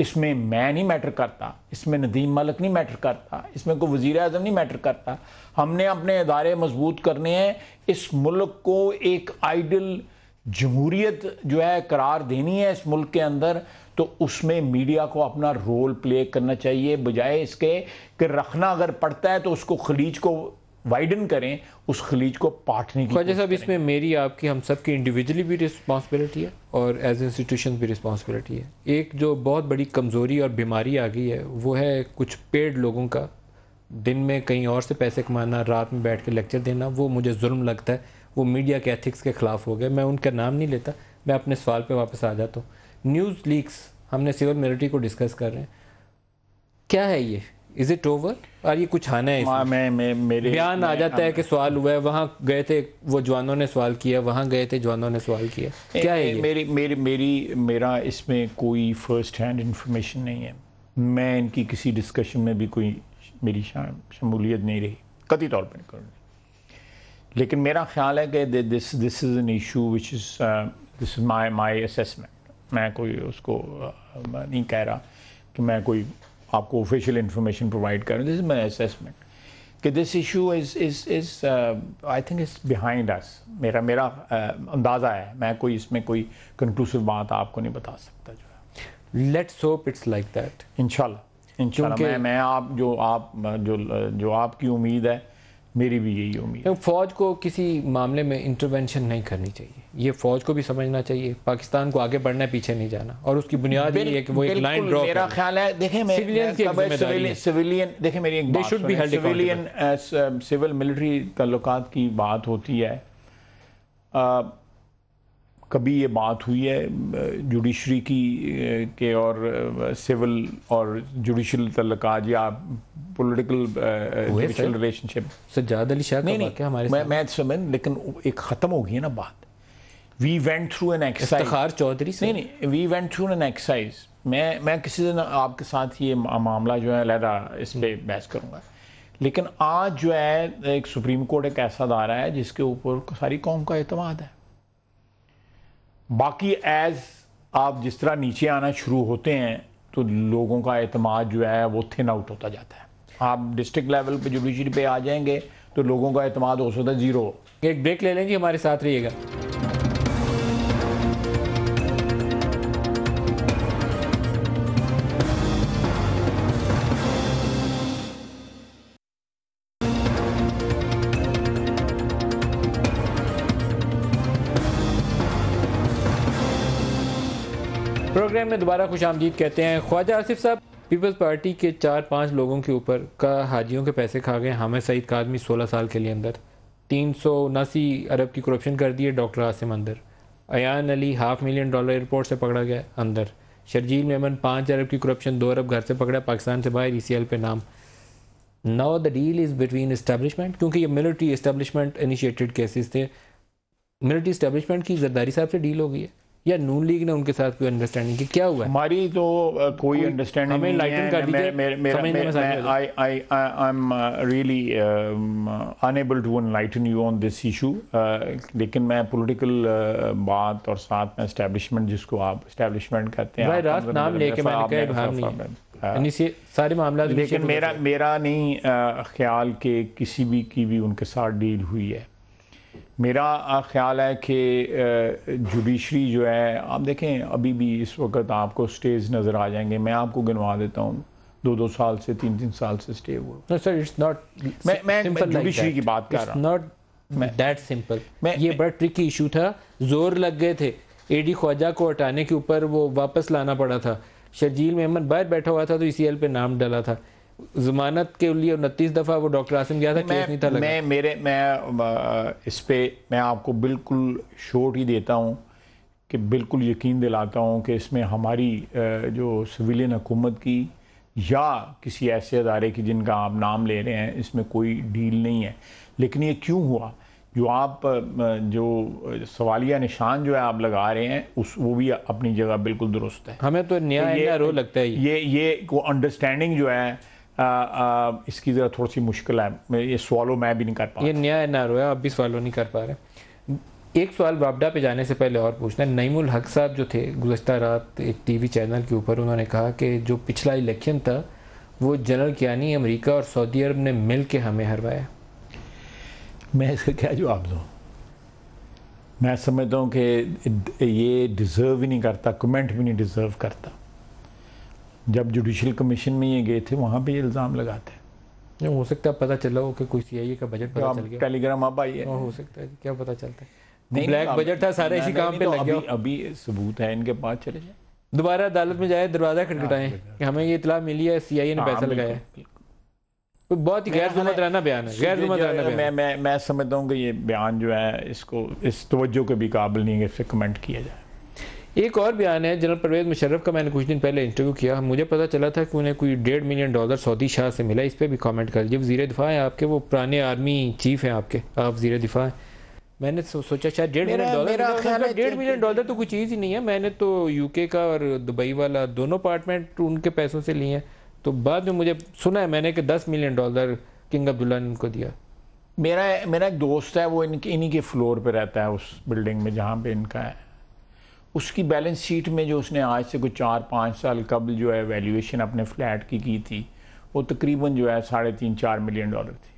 इसमें मैं नहीं मैटर करता इसमें नदीम मलिक नहीं मैटर करता इसमें कोई वज़ी अजम नहीं मैटर करता हमने अपने इदारे मजबूत करने हैं इस मुल्क को एक आइडल जमहूरीत जो है करार देनी है इस मुल्क के अंदर तो उसमें मीडिया को अपना रोल प्ले करना चाहिए बजाय इसके कि रखना अगर पड़ता है तो उसको खलीज को वाइडन करें उस खलीज को पाटने की वजह साहब इसमें मेरी आपकी हम सबकी इंडिविजुअली भी रिस्पॉन्सिबिलिटी है और एज इंस्टीट्यूशन भी रिस्पॉन्सिबिलिटी है एक जो बहुत बड़ी कमज़ोरी और बीमारी आ गई है वो है कुछ पेड लोगों का दिन में कहीं और से पैसे कमाना रात में बैठ के लेक्चर देना वो मुझे जुल्म लगता है वो मीडिया के एथिक्स के ख़िलाफ़ हो गया मैं उनका नाम नहीं लेता मैं अपने सवाल पर वापस आ जाता हूँ न्यूज़ लीक्स हमने सिविल मेरिटी को डिस्कस कर रहे हैं क्या है ये इज इट ओवर और ये कुछ आना है मैं, मैं, मेरे बयान आ जाता है कि सवाल हुआ है वहाँ गए थे वो जवानों ने सवाल किया वहाँ गए थे जवानों ने सवाल किया ए, क्या ए, है ये? मेरी मेरी मेरी मेरा इसमें कोई फर्स्ट हैंड इंफॉर्मेशन नहीं है मैं इनकी किसी डिस्कशन में भी कोई मेरी शमूलियत नहीं रही कथी तौर पर कर लेकिन मेरा ख्याल है कि this this is an issue which is this is my my assessment मैं कोई उसको uh, नहीं कह रहा कि मैं कोई आपको ऑफिशियल इंफॉर्मेशन प्रोवाइड करें दिस इज माई असेसमेंट कि this issue is is is I think is behind us मेरा मेरा uh, अंदाज़ा है मैं कोई इसमें कोई कंक्लूसिव बात आपको नहीं बता सकता जो है let's hope it's like that इनशाला मैं मैं आप जो आप जो जो आपकी उम्मीद है मेरी भी यही उम्मीद है फौज को किसी मामले में इंटरवेंशन नहीं करनी चाहिए ये फौज को भी समझना चाहिए पाकिस्तान को आगे बढ़ना है पीछे नहीं जाना और उसकी बुनियाद यही है कि वो एक लाइन ड्रॉ मेरा ख्याल है देखें मैं सिविलियन सिविलियन देखें मेरी एक बात भी सिविलियन सिविल मिलिट्री तल्लुकात की बात होती है कभी ये बात हुई है जुडिशरी की के और सिविल और जुडिशल तल्लक या पॉलिटिकल रिलेशनशिप सज्जाद अली शाह नहीं नहीं हमारे मैं मैं समझ लेकिन एक ख़त्म हो गई है ना बात we went through an exercise Chaudhry से नहीं नहीं we went through an exercise मैं मैं किसी दिन आपके साथ ये मामला जो है लहरा इस पर हम्म। बहस करूँगा लेकिन आज जो है एक सुप्रीम कोर्ट एक ऐसा दारा है जिसके ऊपर सारी कौम का अतमाद है बाकी एज आप जिस तरह नीचे आना शुरू होते हैं तो लोगों का अतमाद जो है वो थिन आउट होता जाता है आप डिस्ट्रिक्ट लेवल पे जुडिशरी पे आ जाएंगे तो लोगों का अतमाद हो सकता है ज़ीरो एक ब्रेक ले लेंगे हमारे साथ रहिएगा दोबारा खुश आमदीद कहते हैं ख्वाजा आसिफ साहब पीपल्स पार्टी के चार पाँच लोगों के ऊपर का हाजियों के पैसे खा गए हामिद सईद का आदमी सोलह साल के लिए अंदर तीन सौ उनासी अरब की करप्शन कर दिए डॉक्टर आसिम अंदर Ayyan Ali half million dollar airport से पकड़ा गया अंदर शर्जील मेमन पाँच अरब की करप्शन दो अरब घर से पकड़ा पाकिस्तान से बाहर ई सी एल पे नाम now the deal is between establishment क्योंकि ये मिलिट्री इस्टेबलिशमेंट इनिशिएटेड केसेस थे मिलिट्री इस्टेबलिशमेंट की जरदारी साहब से डील हो गई है या नून लीग ने उनके साथ कोई अंडरस्टैंडिंग की क्या हुआ हमारी तो कोई अंडरस्टैंडिंग हमें लाइटन कर दीजिए I am really unable to unlighten you on this issue लेकिन मैं पॉलिटिकल uh, बात और साथ में एस्टेब्लिशमेंट जिसको आप एस्टेब्लिशमेंट कहते हैं रात नाम लेके हाँ। सारे मामला लेकिन मेरा मेरा नहीं ख्याल के किसी भी की भी उनके साथ डील हुई है मेरा ख्याल है कि जुडिशरी जो है आप देखें अभी भी इस वक्त आपको स्टेज नज़र आ जाएंगे मैं आपको गिनवा देता हूँ दो दो साल से तीन तीन साल से स्टे हुआ no, sir, इट्स नॉट मैं मैं जुडिशरी like की बात कर रहा हूँ नॉट दैट सिंपल ये बड़ा ट्रिकी इशू था जोर लग गए थे एडी ख्वाजा को हटाने के ऊपर वो वापस लाना पड़ा था शर्जील मेहमद बाहर बैठा हुआ था तो ई पे नाम डाला था जमानत के लिए उनतीस दफ़ा वो डॉक्टर आसिम गया था केस नहीं था लगा। मैं मेरे मैं इस पर मैं आपको बिल्कुल शोट ही देता हूँ कि बिल्कुल यकीन दिलाता हूँ कि इसमें हमारी जो सिविलियन हुकूमत की या किसी ऐसे अदारे की जिनका आप नाम ले रहे हैं इसमें कोई डील नहीं है लेकिन ये क्यों हुआ जो आप जो सवालिया निशान जो है आप लगा रहे हैं उस वो भी अपनी जगह बिल्कुल दुरुस्त है हमें तो, तो न्याय तो रो लगता है ये ये को अंडरस्टैंडिंग जो है आ, आ, इसकी ज़रा थोड़ी सी मुश्किल है मैं ये सवालो मैं भी नहीं कर पा ये नया एन है आप भी सवालों नहीं कर पा रहे एक सवाल वापडा पे जाने से पहले और पूछना है नईमुल हक साहब जो थे गुजशत रात एक टीवी चैनल के ऊपर उन्होंने कहा कि जो पिछला इलेक्शन था वो जनरल कियानी अमरीका और सऊदी अरब ने मिल के हमें हरवाया मैं इसका क्या जवाब दूँ मैं समझता हूँ कि ये डिज़र्व ही नहीं करता कमेंट भी नहीं डिज़र्व करता जब जुडिशल कमीशन में ये गए थे वहाँ पे इल्ज़ाम लगाते हैं हो सकता है पता चला हो कि कोई सीआईए का बजट पता चल गया टेलीग्राम आप आई है हाँ, हो सकता है क्या पता चलता है नहीं ब्लैक बजट था सारे इसी काम पे तो लग गया अभी सबूत है इनके पास चले जाए दोबारा अदालत में जाए दरवाज़ा खटखटाएं हाँ, कि हमें ये इतला मिली है सीआईए ने हाँ, पैसा लगाया कोई तो बहुत ही गैर जुम्मतराना बयान है गैर जुम्मतराना बयान मैं मैं मैं समझता हूँ कि ये बयान जो है इसको इस तवज्जो के भी काबिल नहीं है इससे कमेंट किया जाए एक और बयान है जनरल परवेज मुशर्रफ का मैंने कुछ दिन पहले इंटरव्यू किया मुझे पता चला था कि उन्हें कोई डेढ़ मिलियन डॉलर सऊदी शाह से मिला इस पर भी कमेंट कर लीजिए वजीर दिफा हैं आपके वो पुराने आर्मी चीफ हैं आपके आप वजीर दिफा हैं मैंने सो, सोचा शायद डेढ़ मिलियन मतलब डॉलर डेढ़ मिलियन डॉलर तो कोई चीज़ ही नहीं है मैंने तो यूके का और दुबई वाला दोनों अपार्टमेंट उनके पैसों से लिए हैं तो बाद में मुझे सुना है मैंने कि दस मिलियन डॉलर किंग अब्दुल्ला ने उनको दिया मेरा मेरा एक दोस्त है वो इन इन्हीं के फ्लोर पे रहता है उस बिल्डिंग में जहाँ पे इनका है उसकी बैलेंस शीट में जो उसने आज से कुछ चार पाँच साल कबल जो है वैल्यूएशन अपने फ्लैट की की थी वो तकरीबन जो है साढ़े तीन चार मिलियन डॉलर थी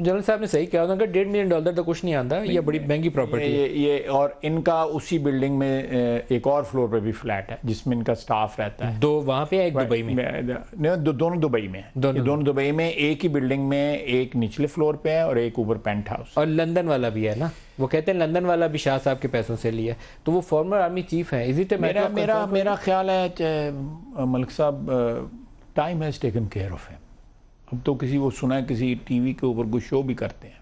जनरल साहब ने सही कहा उनका डेढ़ मिलियन डॉलर तो कुछ नहीं आता ये बड़ी महंगी प्रॉपर्टी ये, ये और इनका उसी बिल्डिंग में एक और फ्लोर पे भी फ्लैट है जिसमें इनका स्टाफ रहता है दो वहाँ पे एक दुबई में नहीं दो, दोनों दुबई में दोनों दोनों दुबई में एक ही बिल्डिंग में एक निचले फ्लोर पे है और एक ऊपर पेंट हाउस और लंदन वाला भी है ना वो कहते हैं लंदन वाला भी शाह साहब के पैसों से लिया तो वो फॉर्मर आर्मी चीफ है इजी तो मेरा मेरा ख्याल है मलिक साहब time has taken care of him अब तो किसी को सुना है किसी टीवी के ऊपर कुछ शो भी करते हैं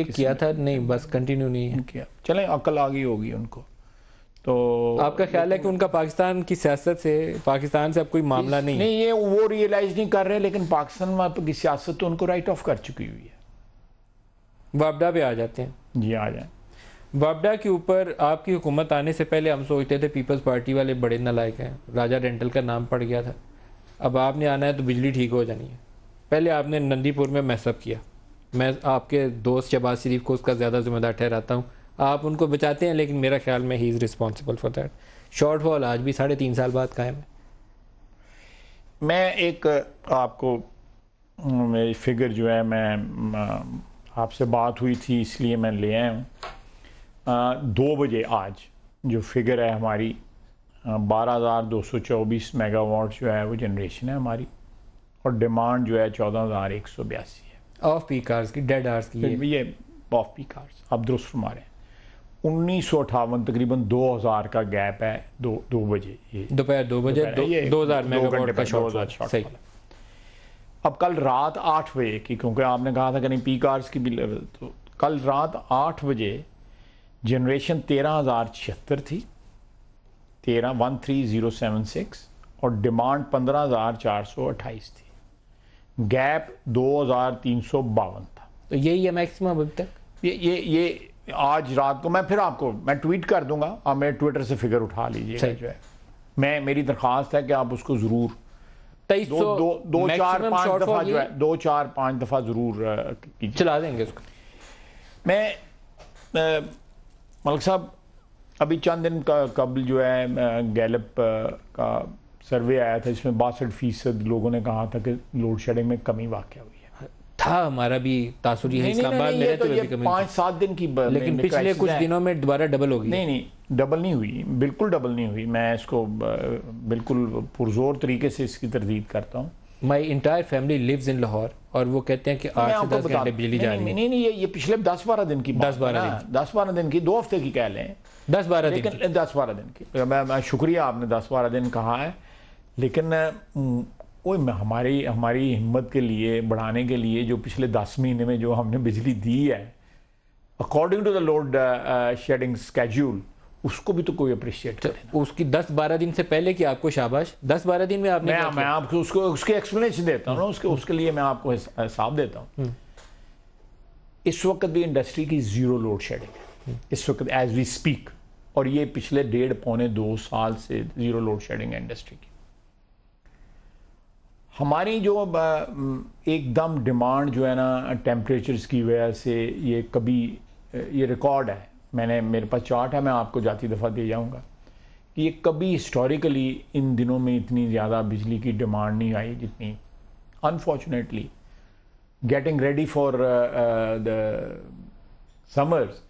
एक किया था नहीं बस कंटिन्यू नहीं है किया चलें अकल आ गई होगी उनको तो आपका ख्याल है कि उनका पाकिस्तान की सियासत से पाकिस्तान से अब कोई मामला नहीं नहीं ये वो रियलाइज नहीं कर रहे लेकिन पाकिस्तान की सियासत तो उनको राइट ऑफ कर चुकी हुई है वापडा पे आ जाते हैं जी आ जाए वापडा के ऊपर आपकी हुकूमत आने से पहले हम सोचते थे पीपल्स पार्टी वाले बड़े नलायक हैं राजा डेंटल का नाम पड़ गया था अब आपने आना है तो बिजली ठीक हो जानी है पहले आपने नंदीपुर में मैसअप किया मैं आपके दोस्त शहबाज शरीफ को उसका ज़्यादा ज़िम्मेदार ठहराता हूँ आप उनको बचाते हैं लेकिन मेरा ख्याल में he is responsible for that shortfall आज भी साढ़े तीन साल बाद कायम है मैं एक आपको मेरी फिगर जो है मैं आपसे बात हुई थी इसलिए मैं ले आया हूँ दो बजे आज जो फिगर है हमारी बारह हज़ार दो सौ चौबीस मेगावाट जो है वो जनरेशन है हमारी और डिमांड जो है चौदह हज़ार एक सौ बयासी है ऑफ पी कार्स की डेड आर्स की ये, ये ऑफ पी कार्स आप दुरुस्त फरमा रहे हैं उन्नीस सौ अठावन तकरीबन दो हज़ार का गैप है दो दो बजे ये दोपहर दो बजे दो, हज़ार में अब कल रात आठ बजे की क्योंकि आपने कहा था कहीं पी कार्स की भी लेवल तो कल रात आठ बजे जनरेशन तेरह हज़ार छिहत्तर थी तेरह one three zero seven six और डिमांड पंद्रह हज़ार चार सौ अट्ठाईस थी गैप दो हज़ार तीन सौ बावन था तो यही है मैक्सिम अभी तक ये ये ये आज रात को मैं फिर आपको मैं ट्वीट कर दूंगा आप मेरे ट्विटर से फिगर उठा लीजिए जो है मैं मेरी दरख्वास्त है कि आप उसको ज़रूर तेईस तो दो, दो, दो चार पांच दफ़ा जो है दो चार पांच दफ़ा ज़रूर चला देंगे उसको मैं मलिक साहब अभी चंद दिन का कबल जो है गैलप का सर्वे आया था जिसमें बासठ फीसद लोगों ने कहा था कि लोड शेडिंग में कमी वाक़ हुई है था हमारा भी तासुरी है इस्लामाबाद में तो, तो पाँच सात दिन की लेकिन पिछले कुछ दिनों में दोबारा डबल गई नहीं नहीं डबल नहीं हुई बिल्कुल डबल नहीं हुई मैं इसको बिल्कुल पुरजोर तरीके से इसकी तरदीद करता हूँ my entire family lives in Lahore और वो कहते हैं कि आठ से दस घंटे बिजली जा रही है नहीं नहीं ये ये पिछले दस बारह दिन की दस बारह दस बारह दिन की दो हफ्ते की कह लें दस बारह दिन दस बारह दिन की शुक्रिया आपने दस बारह दिन कहा है लेकिन वो हमारी हमारी हिम्मत के लिए बढ़ाने के लिए जो पिछले दस महीने में जो हमने बिजली दी है according to the load shedding schedule उसको भी तो कोई अप्रिशिएट तो उसकी दस बारह दिन से पहले की आपको शाबाश दस बारह दिन में आपने मैं, मैं आपको उसको उसकी एक्सप्लेनेशन देता हूँ ना उसके उसके लिए मैं आपको हिसाब देता हूँ हम्म। इस वक्त भी इंडस्ट्री की जीरो लोड शेडिंग है हम्म। इस वक्त एज वी स्पीक और ये पिछले डेढ़ पौने दो साल से जीरो लोड शेडिंग है इंडस्ट्री की हमारी जो एकदम डिमांड जो है ना टेम्परेचर्स की वजह से ये कभी ये रिकॉर्ड है मैंने मेरे पास चार्ट है मैं आपको जाती दफ़ा दे जाऊँगा कि ये कभी हिस्टोरिकली इन दिनों में इतनी ज़्यादा बिजली की डिमांड नहीं आई जितनी unfortunately getting ready for the summers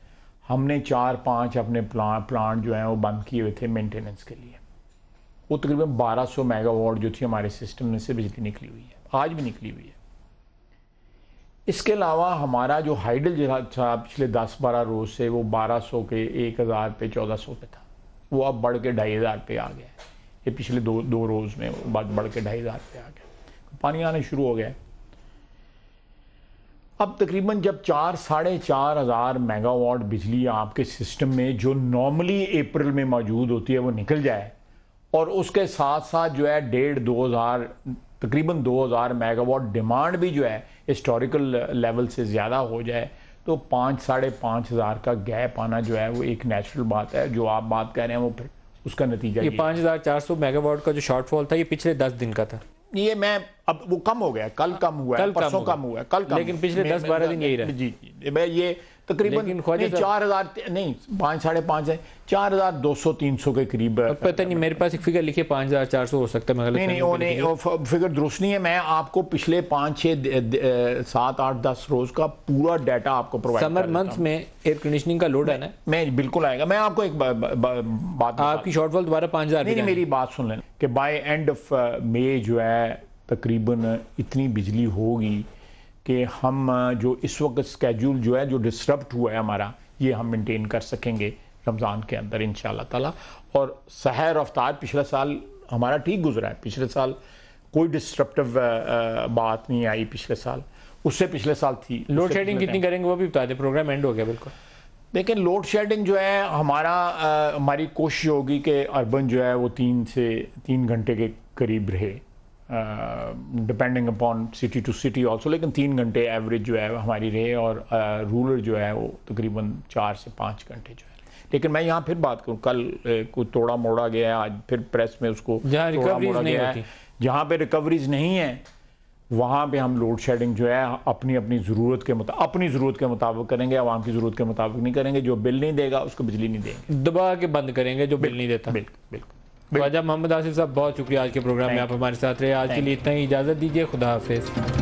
हमने चार पांच अपने प्लांट प्लांट जो हैं वो बंद किए हुए थे मेंटेनेंस के लिए वो तकरीबन 1200 मेगावाट जो थी हमारे सिस्टम में से बिजली निकली हुई है आज भी निकली हुई है इसके अलावा हमारा जो हाइडल जरा था पिछले 10-12 रोज से वो 1200 के 1000 पे 1400 पे था वो अब बढ़ के ढाई हज़ार पे आ गया है ये पिछले दो दो रोज़ में बाद बढ़ के ढाई हज़ार पे आ गया पानी आने शुरू हो गया अब तकरीबन जब चार साढ़े चार हज़ार मेगावाट बिजली आपके सिस्टम में जो नॉर्मली अप्रैल में मौजूद होती है वो निकल जाए और उसके साथ साथ जो है डेढ़ दो हज़ार तकरीबन दो हज़ार मेगावाट डिमांड भी जो है हिस्टोरिकल लेवल से ज़्यादा हो जाए तो पाँच साढ़े पाँच हज़ार का गैप आना जो है वो एक नेचुरल बात है जो आप बात कह रहे हैं वो फिर उसका नतीजा ये पाँच हज़ार चार सौ मेगावाट का जो शॉर्टफॉल था ये पिछले दस दिन का था ये मैं अब वो कम हो गया कल कम हुआ है परसों कम हुआ है कल कम लेकिन पिछले दस बारह दिन यही रहा जी मैं ये तकरीबन चार हजार नहीं पाँच साढ़े पाँच है चार हजार दो सौ तीन सौ के करीब पता नहीं मेरे पास एक फिगर लिखी है पाँच हजार चार सौ हो सकता है मैं नहीं नहीं वो नहीं फिगर दुरुस्त नहीं है मैं आपको पिछले पाँच छः सात आठ दस रोज का पूरा डाटा आपको प्रोवाइड समर मंथ में एयर कंडीशनिंग का लोड है ना मैं बिल्कुल आएगा मैं आपको एक बात आपकी शॉर्टफॉल दोबारा पाँच हजार नहीं मेरी बात सुन लेना कि बाई एंड ऑफ मे जो है तकरीबन इतनी बिजली होगी कि हम जो इस वक्त स्केड्यूल जो है जो डिस्टर्ब हुआ है हमारा ये हम मेंटेन कर सकेंगे रमज़ान के अंदर इन ताला और सहर अफ्तार पिछले साल हमारा ठीक गुजरा है पिछले साल कोई डिस्ट्रप्टिव बात नहीं आई पिछले साल उससे पिछले साल थी लोड शेडिंग कितनी करेंगे वो भी बता दें प्रोग्राम एंड हो गया बिल्कुल लेकिन लोड शेडिंग जो है हमारा आ, हमारी कोशिश होगी कि अर्बन जो है वो तीन से तीन घंटे के करीब रहे depending upon city to city also लेकिन तीन घंटे एवरेज जो है हमारी रहे और रूरल uh, जो है वो तकरीबन चार से पाँच घंटे जो है लेकिन मैं यहाँ फिर बात करूँ कल uh, कुछ थोड़ा मोड़ा गया है आज फिर प्रेस में उसको थोड़ा मोड़ा गया है जहाँ पे रिकवरीज नहीं है वहाँ पे हम लोड शेडिंग जो है अपनी अपनी ज़रूरत के मुताबिक अपनी ज़रूरत के मुताबिक करेंगे आवाम की ज़रूरत के मुताबिक नहीं करेंगे जो बिल नहीं देगा उसको बिजली नहीं देंगे दबा के बंद करेंगे जो बिल नहीं देता बिल्कुल बिल्कुल ख्वाजा तो मोहम्मद आसिफ साहब बहुत शुक्रिया आज के प्रोग्राम में आप हमारे साथ रहे आज के लिए इतना ही इजाज़त दीजिए खुदा हाफिज़